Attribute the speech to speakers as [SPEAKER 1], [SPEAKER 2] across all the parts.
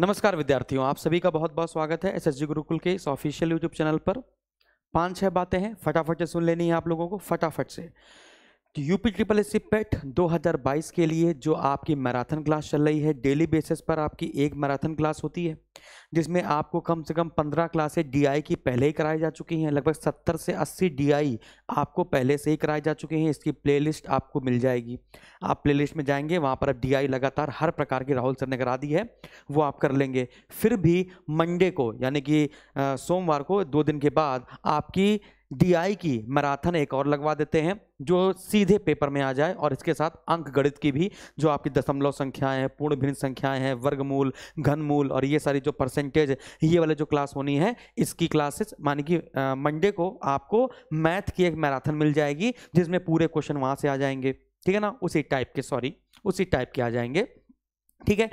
[SPEAKER 1] नमस्कार विद्यार्थियों आप सभी का बहुत बहुत स्वागत है एसएसजी गुरुकुल के इस ऑफिशियल यूट्यूब चैनल पर पांच छह बातें हैं फटाफट से सुन लेनी है आप लोगों को फटाफट से UP triple S C PET 2022 के लिए जो आपकी मैराथन क्लास चल रही है डेली बेसिस पर आपकी एक मैराथन क्लास होती है जिसमें आपको कम से कम 15 क्लासें डीआई की पहले ही कराई जा चुकी हैं लगभग 70 से 80 डीआई आपको पहले से ही कराई जा चुके हैं इसकी प्लेलिस्ट आपको मिल जाएगी आप प्लेलिस्ट में जाएंगे वहाँ पर अब डी लगातार हर प्रकार की राहुल सर ने करा दी है वो आप कर लेंगे फिर भी मंडे को यानी कि सोमवार को दो दिन के बाद आपकी डीआई की मैराथन एक और लगवा देते हैं जो सीधे पेपर में आ जाए और इसके साथ अंक गणित की भी जो आपकी दशमलव संख्याएं हैं पूर्ण भिन्न संख्याएं हैं वर्गमूल घनमूल और ये सारी जो परसेंटेज ये वाले जो क्लास होनी है इसकी क्लासेस मानी कि मंडे को आपको मैथ की एक मैराथन मिल जाएगी जिसमें पूरे क्वेश्चन वहाँ से आ जाएंगे ठीक है ना उसी टाइप के सॉरी उसी टाइप के आ जाएंगे ठीक है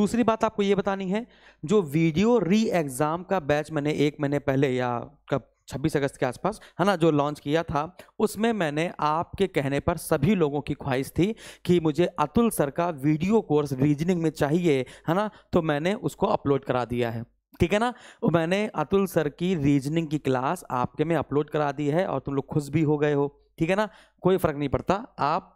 [SPEAKER 1] दूसरी बात आपको ये बतानी है जो वीडियो री एग्ज़ाम का बैच मैंने एक महीने पहले या कब छब्बीस अगस्त के आसपास है ना जो लॉन्च किया था उसमें मैंने आपके कहने पर सभी लोगों की ख्वाहिश थी कि मुझे अतुल सर का वीडियो कोर्स रीजनिंग में चाहिए है ना तो मैंने उसको अपलोड करा दिया है ठीक है ना मैंने अतुल सर की रीजनिंग की क्लास आपके में अपलोड करा दी है और तुम लोग खुश भी हो गए हो ठीक है ना कोई फर्क नहीं पड़ता आप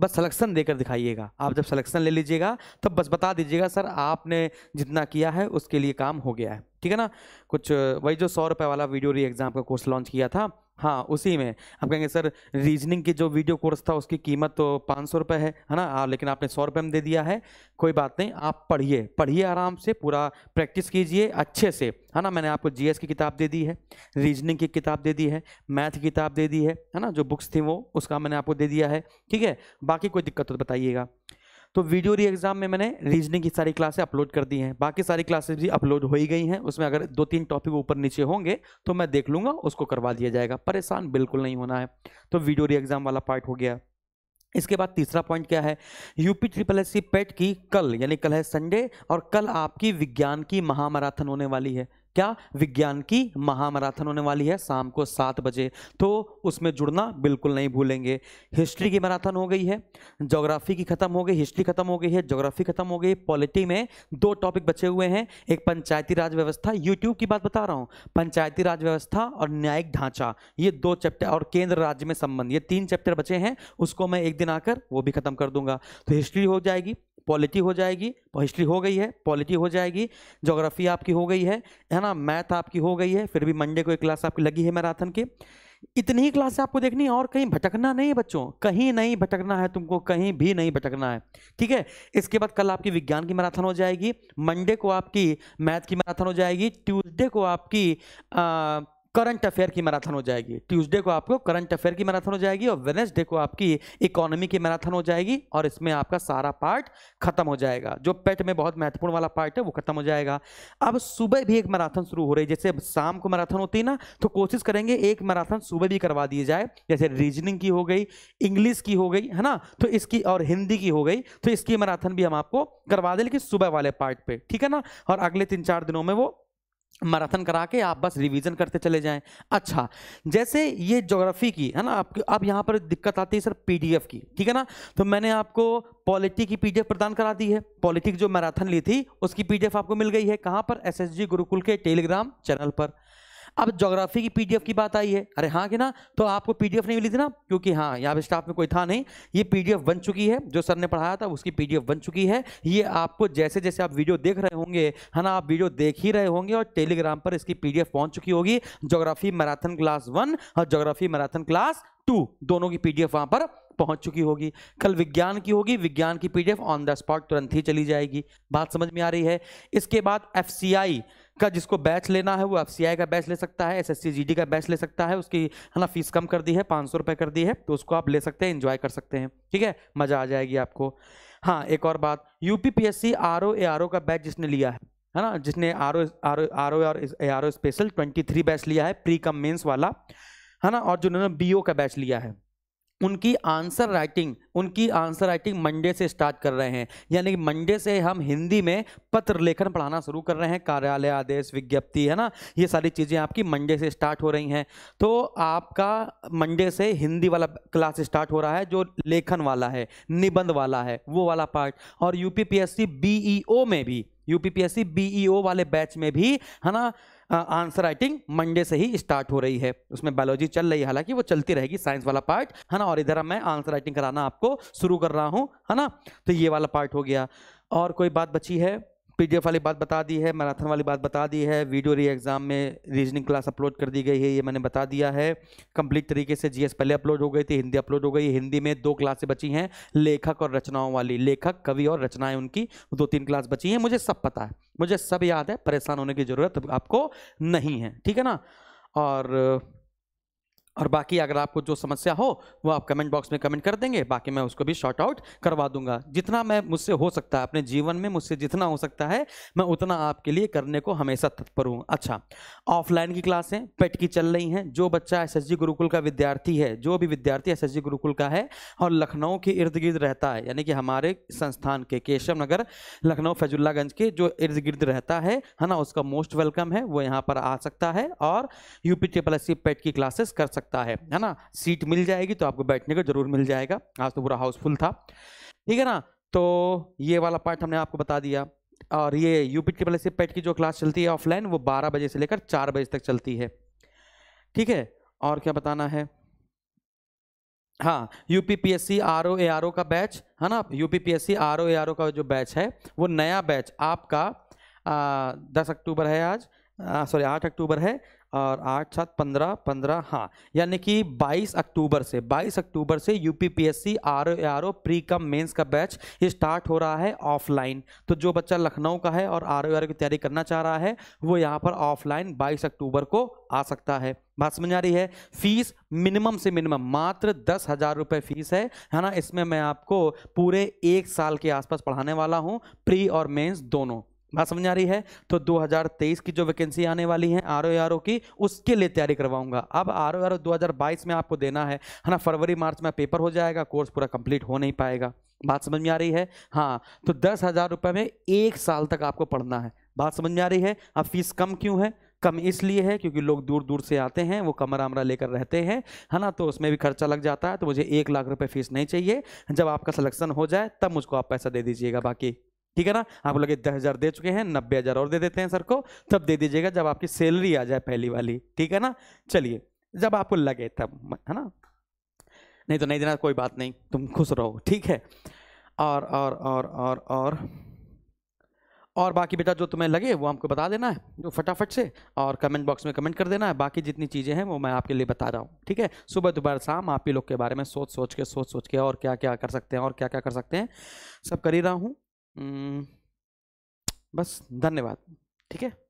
[SPEAKER 1] बस सलेक्शन देकर दिखाइएगा आप जब सलेक्शन ले लीजिएगा तब बस बता दीजिएगा सर आपने जितना किया है उसके लिए काम हो गया है ठीक है ना कुछ वही जो सौ रुपये वाला वीडियो री एग्ज़ाम का कोर्स लॉन्च किया था हाँ उसी में आप कहेंगे सर रीजनिंग की जो वीडियो कोर्स था उसकी कीमत तो पाँच सौ रुपये है है ना आ, लेकिन आपने सौ रुपये में दे दिया है कोई बात नहीं आप पढ़िए पढ़िए आराम से पूरा प्रैक्टिस कीजिए अच्छे से है ना मैंने आपको जीएस की किताब दे दी है रीजनिंग की किताब दे दी है मैथ की किताब दे दी है है ना जो बुक्स थी वो उसका मैंने आपको दे दिया है ठीक है बाकी कोई दिक्कत हो तो बताइएगा तो वीडियो री एग्जाम में मैंने रीजनिंग की सारी क्लासें अपलोड कर दी हैं बाकी सारी क्लासेस भी अपलोड हो ही गई हैं उसमें अगर दो तीन टॉपिक ऊपर नीचे होंगे तो मैं देख लूँगा उसको करवा दिया जाएगा परेशान बिल्कुल नहीं होना है तो वीडियो री एग्जाम वाला पार्ट हो गया इसके बाद तीसरा पॉइंट क्या है UP triple S C PET की कल यानी कल है संडे और कल आपकी विज्ञान की महामाराथन होने वाली है क्या विज्ञान की महामैराथन होने वाली है शाम को सात बजे तो उसमें जुड़ना बिल्कुल नहीं भूलेंगे हिस्ट्री की मैराथन हो गई है जोग्राफी की खत्म हो गई हिस्ट्री खत्म हो गई है जोग्राफी खत्म हो गई पॉलिटी में दो टॉपिक बचे हुए हैं एक पंचायती राज व्यवस्था यूट्यूब की बात बता रहा हूँ पंचायती राज व्यवस्था और न्यायिक ढांचा ये दो चैप्टर और केंद्र राज्य में संबंध ये तीन चैप्टर बचे हैं उसको मैं एक दिन आकर वो भी खत्म कर दूंगा तो हिस्ट्री हो जाएगी पॉलिटी हो जाएगी तो हिस्ट्री हो गई है पॉलिटी हो जाएगी जोग्राफी आपकी हो गई है है ना मैथ आपकी हो गई है फिर भी मंडे को एक क्लास आपकी लगी है मैराथन की इतनी ही क्लासें आपको देखनी है और कहीं भटकना नहीं है बच्चों कहीं नहीं भटकना है तुमको कहीं भी नहीं भटकना है ठीक है इसके बाद कल आपकी विज्ञान की मैराथन हो जाएगी मंडे को आपकी मैथ की मैराथन हो जाएगी ट्यूसडे को आपकी आ, करंट अफेयर की मैराथन हो जाएगी ट्यूसडे को आपको करंट अफेयर की मैराथन हो जाएगी और वेनेसडे को आपकी इकोनॉमी की मैराथन हो जाएगी और इसमें आपका सारा पार्ट खत्म हो जाएगा जो पेट में बहुत महत्वपूर्ण वाला पार्ट है वो खत्म हो जाएगा अब सुबह भी एक मैराथन शुरू हो रही है जैसे शाम को मैराथन होती है ना तो कोशिश करेंगे एक मैराथन सुबह भी करवा दी जाए जैसे रीजनिंग की हो गई इंग्लिश की हो गई है ना तो इसकी और हिंदी की हो गई तो इसकी मैराथन भी हम आपको करवा दें लेकिन सुबह वाले पार्ट पे ठीक है ना और अगले तीन चार दिनों में वो मैराथन करा के आप बस रिवीजन करते चले जाएं अच्छा जैसे ये ज्योग्राफी की है ना आपके अब यहाँ पर दिक्कत आती है सर पीडीएफ की ठीक है ना तो मैंने आपको पॉलिटी की पीडीएफ प्रदान करा दी है पॉलिटिक जो मैराथन ली थी उसकी पीडीएफ आपको मिल गई है कहाँ पर एसएसजी गुरुकुल के टेलीग्राम चैनल पर अब जोग्राफी की पीडीएफ की बात आई है अरे हाँ कि ना तो आपको पीडीएफ नहीं मिली थी ना क्योंकि हाँ यहाँ पे स्टाफ में कोई था नहीं ये पीडीएफ बन चुकी है जो सर ने पढ़ाया था उसकी पीडीएफ बन चुकी है ये आपको जैसे जैसे आप वीडियो देख रहे होंगे है ना आप वीडियो देख ही रहे होंगे और टेलीग्राम पर इसकी पी पहुंच चुकी होगी जोग्राफी मैराथन क्लास वन और जोग्राफी मैराथन क्लास टू दोनों की पीडीएफ वहां पर पहुंच चुकी होगी कल विज्ञान की होगी विज्ञान की पीडीएफ ऑन द स्पॉट तुरंत ही चली जाएगी बात समझ में आ रही है इसके बाद एफसीआई का जिसको बैच लेना है वो एफ का बैच ले सकता है एस एस का बैच ले सकता है उसकी है ना फीस कम कर दी है पाँच सौ कर दी है तो उसको आप ले सकते हैं इन्जॉय कर सकते हैं ठीक है मज़ा आ जाएगी आपको हाँ एक और बात U P P S C R O A R O का बैच जिसने लिया है है ना जिसने R O R O R O A R O special twenty three batch लिया है प्री कम मेंस वाला है ना और जिन्होंने बी ओ का बैच लिया है उनकी आंसर राइटिंग उनकी आंसर राइटिंग मंडे से स्टार्ट कर रहे हैं यानी मंडे से हम हिंदी में पत्र लेखन पढ़ाना शुरू कर रहे हैं कार्यालय आदेश विज्ञप्ति है ना ये सारी चीज़ें आपकी मंडे से स्टार्ट हो रही हैं तो आपका मंडे से हिंदी वाला क्लास स्टार्ट हो रहा है जो लेखन वाला है निबंध वाला है वो वाला पार्ट और यू पी में भी यूपीपीएससी बीईओ e वाले बैच में भी है ना आंसर राइटिंग मंडे से ही स्टार्ट हो रही है उसमें बायोलॉजी चल रही है हालांकि वो चलती रहेगी साइंस वाला पार्ट है ना और इधर मैं आंसर राइटिंग कराना आपको शुरू कर रहा हूँ है ना तो ये वाला पार्ट हो गया और कोई बात बची है पीडीएफ वाली बात बता दी है मैराथन वाली बात बता दी है वीडियो री एग्ज़ाम में रीजनिंग क्लास अपलोड कर दी गई है ये मैंने बता दिया है कंप्लीट तरीके से जीएस पहले अपलोड हो गई थी हिंदी अपलोड हो गई हिंदी में दो क्लासें बची हैं लेखक और रचनाओं वाली लेखक कवि और रचनाएं उनकी दो तीन क्लास बची हैं मुझे सब पता है मुझे सब याद है परेशान होने की ज़रूरत आपको नहीं है ठीक है ना और और बाकी अगर आपको जो समस्या हो वो आप कमेंट बॉक्स में कमेंट कर देंगे बाकी मैं उसको भी शॉर्ट आउट करवा दूंगा जितना मैं मुझसे हो सकता है अपने जीवन में मुझसे जितना हो सकता है मैं उतना आपके लिए करने को हमेशा तत्पर हूँ अच्छा ऑफलाइन की क्लासें पेट e की चल रही हैं जो बच्चा एस एस गुरुकुल का विद्यार्थी है जो भी विद्यार्थी एस एस गुरुकुल का है और लखनऊ के इर्द गिर्द रहता है यानी कि हमारे संस्थान के केशव नगर लखनऊ फैजुल्लागंज के जो इर्द गिर्द रहता है है ना उसका मोस्ट वेलकम है वो यहाँ पर आ सकता है और यू पी एस पेट की क्लासेस कर सकता सकता है है ना सीट मिल जाएगी तो आपको बैठने का जरूर मिल जाएगा आज तो पूरा हाउसफुल था ठीक है ना तो ये वाला पार्ट हमने आपको बता दिया और ये UP P triple S PET की जो क्लास चलती है ऑफलाइन वो बारह बजे से लेकर चार बजे तक चलती है ठीक है और क्या बताना है हाँ यू पी पी का बैच है ना यू पी पी का जो बैच है वो नया बैच आपका आ, दस अक्टूबर है आज सॉरी आठ अक्टूबर है और आठ सात पंद्रह पंद्रह हाँ यानी कि 22 अक्टूबर से 22 अक्टूबर से U P P S C R O R O pre cum mains का बैच स्टार्ट हो रहा है ऑफलाइन तो जो बच्चा लखनऊ का है और आर ओ आर ओ की तैयारी करना चाह रहा है वो यहाँ पर ऑफलाइन 22 अक्टूबर को आ सकता है बात समझ आ रही है फीस मिनिमम से मिनिमम मात्र दस हज़ार रुपये फीस है है ना इसमें मैं आपको पूरे एक साल के आसपास पढ़ाने वाला हूँ प्री और मेन्स दोनों बात समझ आ रही है तो 2023 की जो वैकेंसी आने वाली है आर ओ आर ओ की उसके लिए तैयारी करवाऊंगा अब आर ओ आर ओ दो में आपको देना है है ना फरवरी मार्च में पेपर हो जाएगा कोर्स पूरा कंप्लीट हो नहीं पाएगा बात समझ में आ रही है हाँ तो दस हज़ार रुपये में एक साल तक आपको पढ़ना है बात समझ में आ रही है अब फीस कम क्यों है कम इसलिए है क्योंकि लोग दूर दूर से आते हैं वो कमरा अमरा लेकर रहते हैं है ना तो उसमें भी खर्चा लग जाता है तो मुझे एक लाख रुपए फीस नहीं चाहिए जब आपका सिलेक्शन हो जाए तब मुझको आप पैसा दे दीजिएगा बाकी ठीक है ना आप लगे दस हजार दे चुके हैं नब्बे हजार और दे देते हैं सर को तब दे दीजिएगा जब आपकी सैलरी आ जाए पहली वाली ठीक है ना चलिए जब आपको लगे तब है ना नहीं तो नहीं देना कोई बात नहीं तुम खुश रहो ठीक है और और और और और और बाकी बेटा जो तुम्हें लगे वो हमको बता देना है जो फटाफट से और कमेंट बॉक्स में कमेंट कर देना है बाकी जितनी चीज़ें हैं वो मैं आपके लिए बता रहा हूँ ठीक है सुबह दोपहर शाम आप ही लोग के बारे में सोच सोच के सोच सोच के और क्या क्या कर सकते हैं और क्या क्या कर सकते हैं सब कर ही रहा हूँ हम्म, बस धन्यवाद ठीक है